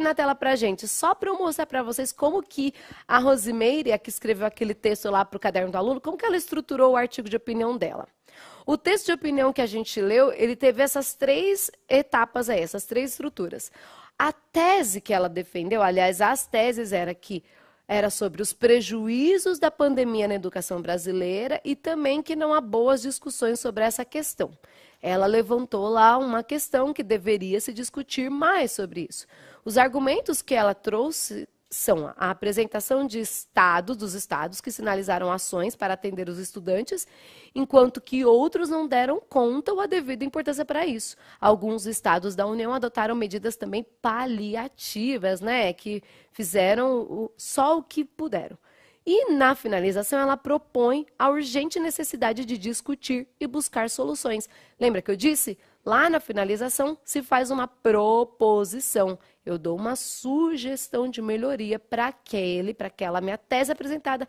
aí na tela pra gente, só para eu mostrar para vocês como que a Rosimeire, a que escreveu aquele texto lá para o caderno do aluno, como que ela estruturou o artigo de opinião dela. O texto de opinião que a gente leu, ele teve essas três etapas aí, essas três estruturas. A tese que ela defendeu, aliás, as teses era que era sobre os prejuízos da pandemia na educação brasileira e também que não há boas discussões sobre essa questão. Ela levantou lá uma questão que deveria se discutir mais sobre isso. Os argumentos que ela trouxe são a apresentação de estados dos estados que sinalizaram ações para atender os estudantes, enquanto que outros não deram conta ou a devida importância para isso. Alguns estados da União adotaram medidas também paliativas, né, que fizeram o, só o que puderam. E, na finalização, ela propõe a urgente necessidade de discutir e buscar soluções. Lembra que eu disse? Lá na finalização se faz uma proposição. Eu dou uma sugestão de melhoria para aquele, para aquela minha tese apresentada,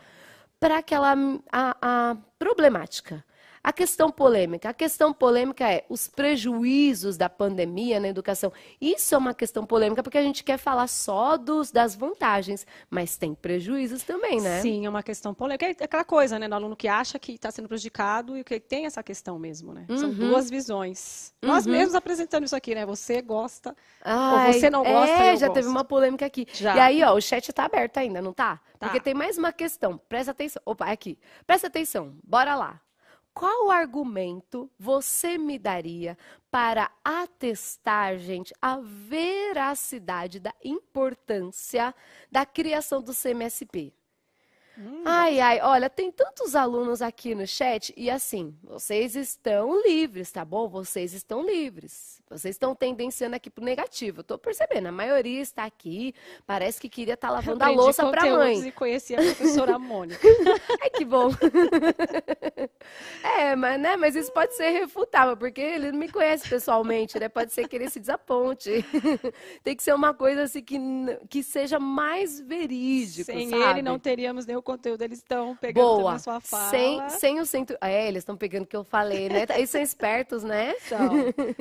para aquela a, a problemática. A questão polêmica. A questão polêmica é os prejuízos da pandemia na educação. Isso é uma questão polêmica porque a gente quer falar só dos, das vantagens, mas tem prejuízos também, né? Sim, é uma questão polêmica. É aquela coisa, né? Do aluno que acha que está sendo prejudicado e que tem essa questão mesmo, né? Uhum. São duas visões. Uhum. Nós mesmos apresentando isso aqui, né? Você gosta Ai, ou você não gosta. É, já gosto. teve uma polêmica aqui. Já. E aí, ó, o chat está aberto ainda, não está? Tá. Porque tem mais uma questão. Presta atenção. Opa, é aqui. Presta atenção. Bora lá qual argumento você me daria para atestar, gente, a veracidade da importância da criação do CMSP? Hum. Ai, ai, olha, tem tantos alunos aqui no chat e assim, vocês estão livres, tá bom? Vocês estão livres. Vocês estão tendenciando aqui pro negativo. Eu tô percebendo, a maioria está aqui, parece que queria estar tá lavando a louça pra mãe. E conheci a professora Mônica. ai, que bom. é, mas né, mas isso pode ser refutável, porque ele não me conhece pessoalmente, né? Pode ser que ele se desaponte. Tem que ser uma coisa assim que que seja mais verídico, Sem sabe? ele não teríamos nenhum meu conteúdo, eles estão pegando a sua fala. Sem, sem o centro. É, eles estão pegando o que eu falei, né? Eles são espertos, né? São.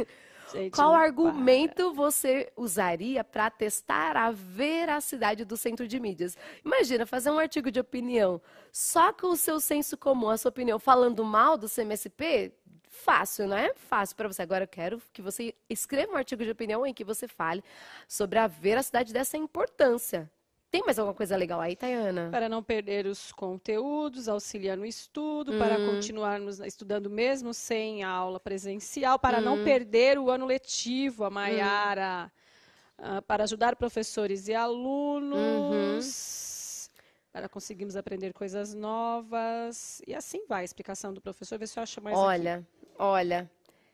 Gente, Qual argumento para. você usaria para testar a veracidade do centro de mídias? Imagina fazer um artigo de opinião só com o seu senso comum, a sua opinião, falando mal do CMSP? Fácil, não é? Fácil para você. Agora eu quero que você escreva um artigo de opinião em que você fale sobre a veracidade dessa importância tem mais alguma coisa legal aí, Tayana? Para não perder os conteúdos, auxiliar no estudo, hum. para continuarmos estudando mesmo sem a aula presencial, para hum. não perder o ano letivo, a Maiara. Hum. Uh, para ajudar professores e alunos. Uhum. Para conseguirmos aprender coisas novas. E assim vai a explicação do professor. Vê se eu acho mais. Olha, aqui. olha.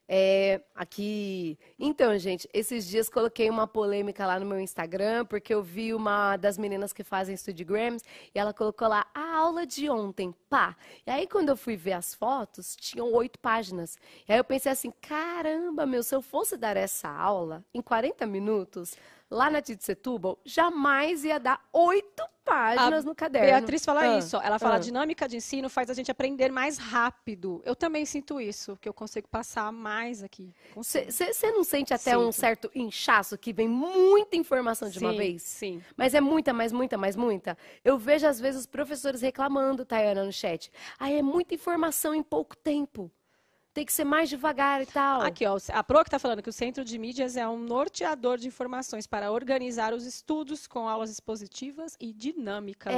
É, aqui. Então, gente, esses dias coloquei uma polêmica lá no meu Instagram, porque eu vi uma das meninas que fazem Grams, e ela colocou lá a aula de ontem, pá. E aí, quando eu fui ver as fotos, tinham oito páginas. E aí eu pensei assim: caramba, meu, se eu fosse dar essa aula em 40 minutos, lá na Tite Setúbal, jamais ia dar oito páginas a no caderno. Beatriz fala ah, isso, ela fala ah. a dinâmica de ensino faz a gente aprender mais rápido. Eu também sinto isso, que eu consigo passar mais aqui. Você não sente até sinto. um certo inchaço que vem muita informação de sim, uma vez? Sim. Mas é muita, mais muita, mais muita. Eu vejo às vezes os professores reclamando, Tayana, no chat. Aí ah, é muita informação em pouco tempo tem que ser mais devagar e tal. Aqui, ó, a Pro que está falando que o Centro de Mídias é um norteador de informações para organizar os estudos com aulas expositivas e dinâmicas.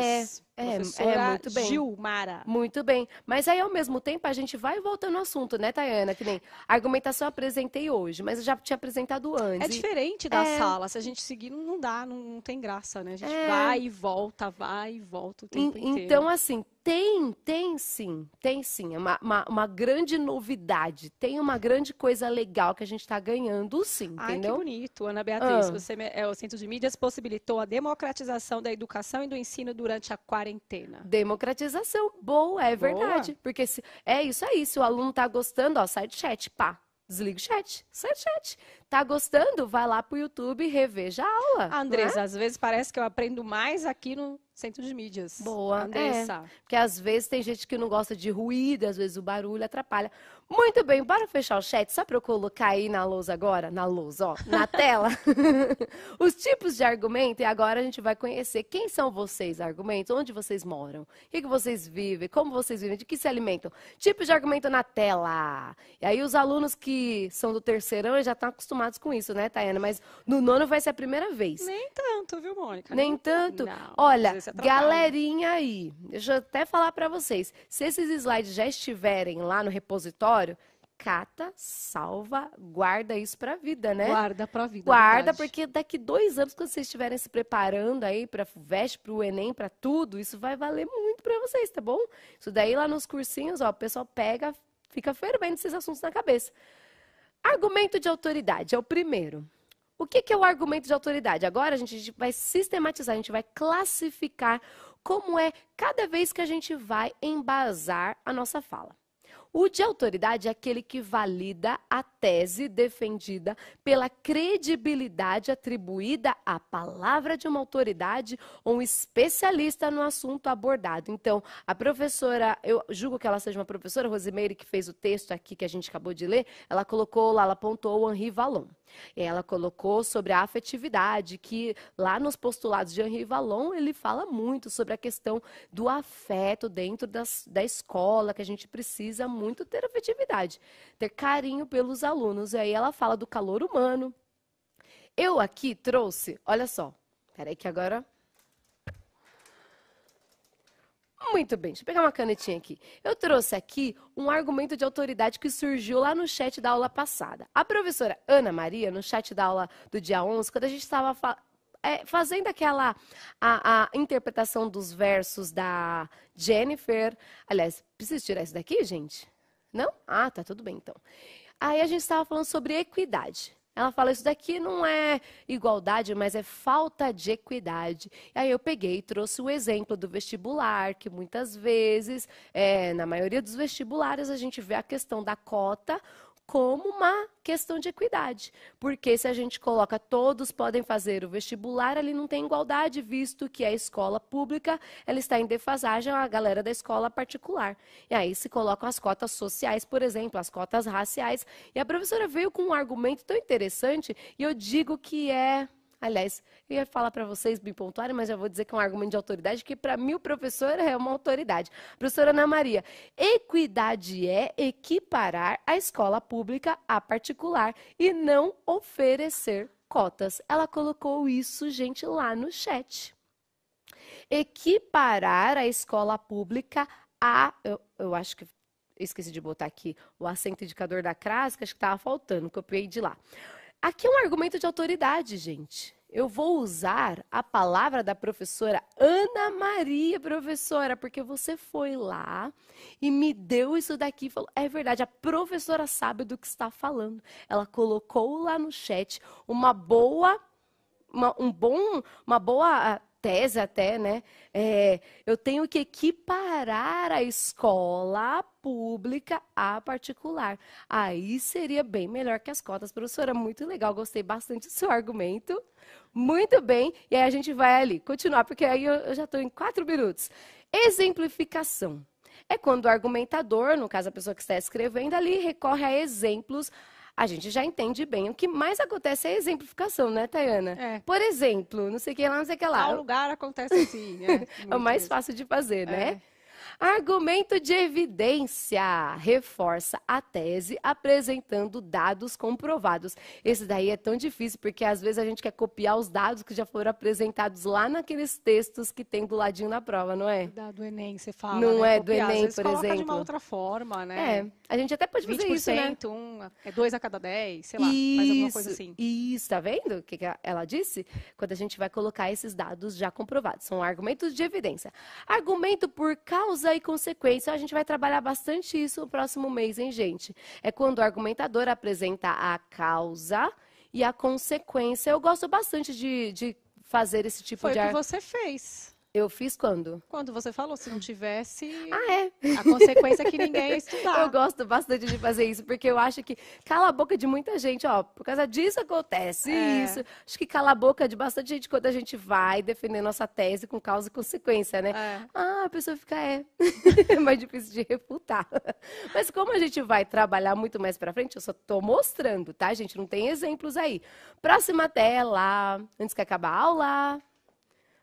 É, é, é muito bem. Gilmara. Muito bem. Mas aí, ao mesmo tempo, a gente vai voltando ao assunto, né, Tayana? Que nem a argumentação eu apresentei hoje, mas eu já tinha apresentado antes. É diferente da é... sala. Se a gente seguir, não dá, não, não tem graça, né? A gente é... vai e volta, vai e volta o tempo e, inteiro. Então, assim, tem, tem sim, tem sim. É uma, uma, uma, grande novidade, tem uma grande coisa legal que a gente está ganhando, sim, Ai, que bonito, Ana ah. Beatriz. Ah. Você, é, o Centro de Mídias possibilitou a democratização da educação e do ensino durante a quarentena. Democratização, boa, é verdade. Boa. Porque se, é isso aí, se o aluno está gostando, ó, sai do chat, pá, desliga o chat, sai do chat. Tá gostando? Vai lá pro YouTube e reveja a aula. Andressa, é? às vezes parece que eu aprendo mais aqui no centro de mídias. Boa, é. Andressa. É, porque às vezes tem gente que não gosta de ruído, às vezes o barulho atrapalha. Muito bem, bora fechar o chat só para eu colocar aí na lousa agora, na lousa, ó, na tela, os tipos de argumento e agora a gente vai conhecer quem são vocês, argumentos, onde vocês moram, o que, que vocês vivem, como vocês vivem, de que se alimentam. Tipos de argumento na tela. E aí os alunos que são do terceirão já estão acostumados acostumados com isso, né, Tayana? Mas no nono vai ser a primeira vez. Nem tanto, viu, Mônica? Nem, tanto. Não, Olha, é galerinha aí, deixa eu até falar para vocês. Se esses slides já estiverem lá no repositório, cata, salva, guarda isso para a vida, né? Guarda para a vida. Guarda, porque daqui dois anos, quando vocês estiverem se preparando aí para FUVEST, para o Enem, para tudo, isso vai valer muito para vocês, tá bom? Isso daí lá nos cursinhos, ó, o pessoal pega, fica fervendo esses assuntos na cabeça. Argumento de autoridade é o primeiro. O que, que é o argumento de autoridade? Agora a gente vai sistematizar, a gente vai classificar como é cada vez que a gente vai embasar a nossa fala. O de autoridade é aquele que valida a tese defendida pela credibilidade atribuída à palavra de uma autoridade ou um especialista no assunto abordado. Então, a professora, eu julgo que ela seja uma professora, Rosimeire, que fez o texto aqui que a gente acabou de ler, ela colocou lá, ela apontou o Henri Valon. Ela colocou sobre a afetividade, que lá nos postulados de Henri Vallon, ele fala muito sobre a questão do afeto dentro das, da escola, que a gente precisa muito ter afetividade, ter carinho pelos alunos. E aí ela fala do calor humano. Eu aqui trouxe, olha só, peraí que agora Muito bem, deixa eu pegar uma canetinha aqui. Eu trouxe aqui um argumento de autoridade que surgiu lá no chat da aula passada. A professora Ana Maria, no chat da aula do dia 11, quando a gente estava fa é, fazendo aquela a, a interpretação dos versos da Jennifer. Aliás, preciso tirar isso daqui, gente? Não? Ah, tá, tudo bem então. Aí a gente estava falando sobre equidade. Ela fala: Isso daqui não é igualdade, mas é falta de equidade. E aí eu peguei e trouxe o exemplo do vestibular, que muitas vezes, é, na maioria dos vestibulares, a gente vê a questão da cota como uma questão de equidade. Porque se a gente coloca todos podem fazer o vestibular, ali não tem igualdade, visto que a escola pública ela está em defasagem à galera da escola particular. E aí se colocam as cotas sociais, por exemplo, as cotas raciais. E a professora veio com um argumento tão interessante, e eu digo que é Aliás, eu ia falar para vocês bem pontuário, mas já vou dizer que é um argumento de autoridade, que para mim o professor é uma autoridade. Professora Ana Maria, equidade é equiparar a escola pública à particular e não oferecer cotas. Ela colocou isso, gente, lá no chat. Equiparar a escola pública a. Eu, eu acho que esqueci de botar aqui o acento indicador da crase, que acho que estava faltando, copiei de lá. Aqui é um argumento de autoridade, gente. Eu vou usar a palavra da professora Ana Maria, professora, porque você foi lá e me deu isso daqui e falou: é verdade, a professora sabe do que está falando. Ela colocou lá no chat uma boa uma, um bom, uma boa tese até, né? É, eu tenho que equiparar a escola pública à particular. Aí seria bem melhor que as cotas. Professora, muito legal, gostei bastante do seu argumento. Muito bem, e aí a gente vai ali continuar, porque aí eu, eu já estou em quatro minutos. Exemplificação. É quando o argumentador, no caso a pessoa que está escrevendo ali, recorre a exemplos a gente já entende bem. O que mais acontece é a exemplificação, né, Tayana? É. Por exemplo, não sei o que lá, não sei o que lá. Tal lugar acontece assim. É, é o mais mesmo. fácil de fazer, é. né? É. Argumento de evidência reforça a tese apresentando dados comprovados. Esse daí é tão difícil porque às vezes a gente quer copiar os dados que já foram apresentados lá naqueles textos que tem do ladinho na prova, não é? Da, do Enem, você fala. Não né? é copiar. do Enem, por exemplo. de uma outra forma, né? É. A gente até pode fazer isso, né? Um, é dois a cada dez, sei lá, isso, faz alguma coisa assim. Isso, tá vendo o que, que ela disse? Quando a gente vai colocar esses dados já comprovados. São argumentos de evidência. Argumento por causa causa e consequência. A gente vai trabalhar bastante isso no próximo mês, hein, gente? É quando o argumentador apresenta a causa e a consequência. Eu gosto bastante de, de fazer esse tipo Foi de. Foi o que você fez. Eu fiz quando? Quando você falou, se não tivesse. Ah, é? A consequência é que ninguém ia estudar. Eu gosto bastante de fazer isso, porque eu acho que cala a boca de muita gente, ó, por causa disso acontece é. isso. Acho que cala a boca de bastante gente quando a gente vai defender nossa tese com causa e consequência, né? É. Ah, a pessoa fica, é. é mais difícil de refutar. Mas como a gente vai trabalhar muito mais pra frente, eu só tô mostrando, tá, gente? Não tem exemplos aí. Próxima tela, antes que acabar a aula.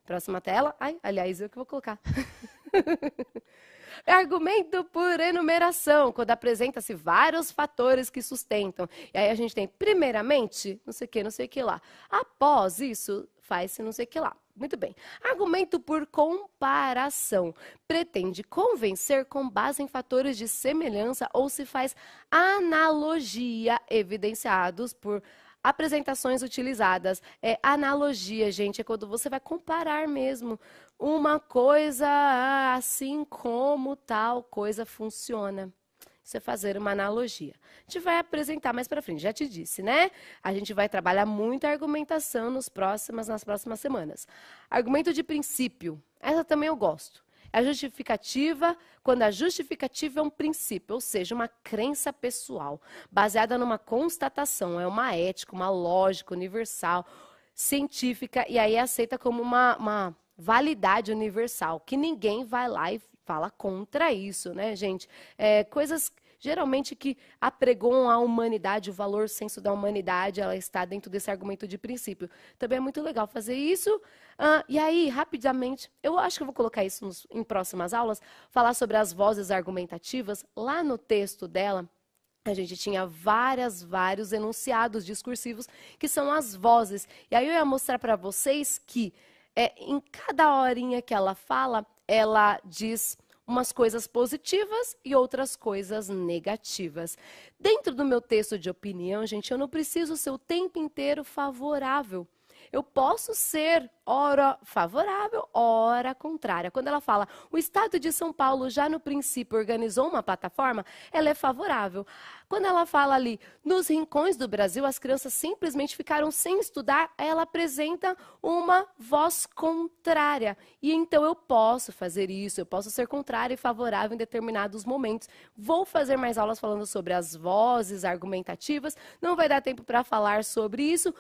Próxima tela. Ai, aliás, eu que vou colocar. Argumento por enumeração, quando apresenta-se vários fatores que sustentam. E aí a gente tem, primeiramente, não sei o que, não sei o que lá. Após isso, faz-se não sei o que lá. Muito bem. Argumento por comparação. Pretende convencer com base em fatores de semelhança ou se faz analogia evidenciados por apresentações utilizadas, é, analogia, gente, é quando você vai comparar mesmo uma coisa assim como tal coisa funciona. Você é fazer uma analogia. A gente vai apresentar mais para frente, já te disse, né? A gente vai trabalhar muita argumentação nos próximas, nas próximas semanas. Argumento de princípio. Essa também eu gosto. A justificativa, quando a justificativa é um princípio, ou seja, uma crença pessoal, baseada numa constatação, é uma ética, uma lógica universal, científica, e aí é aceita como uma, uma validade universal, que ninguém vai lá e fala contra isso, né, gente? É, coisas geralmente que apregam à humanidade, o valor, o senso da humanidade, ela está dentro desse argumento de princípio. Também é muito legal fazer isso. Ah, e aí, rapidamente, eu acho que eu vou colocar isso nos, em próximas aulas, falar sobre as vozes argumentativas. Lá no texto dela, a gente tinha várias, vários enunciados discursivos, que são as vozes. E aí eu ia mostrar para vocês que é, em cada horinha que ela fala, ela diz umas coisas positivas e outras coisas negativas. Dentro do meu texto de opinião, gente, eu não preciso ser o tempo inteiro favorável eu posso ser ora favorável, ora contrária. Quando ela fala, o Estado de São Paulo já no princípio organizou uma plataforma, ela é favorável. Quando ela fala ali, nos rincões do Brasil, as crianças simplesmente ficaram sem estudar, ela apresenta uma voz contrária. E então eu posso fazer isso, eu posso ser contrária e favorável em determinados momentos. Vou fazer mais aulas falando sobre as vozes argumentativas, não vai dar tempo para falar sobre isso,